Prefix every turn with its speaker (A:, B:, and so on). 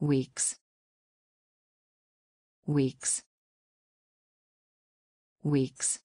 A: weeks weeks weeks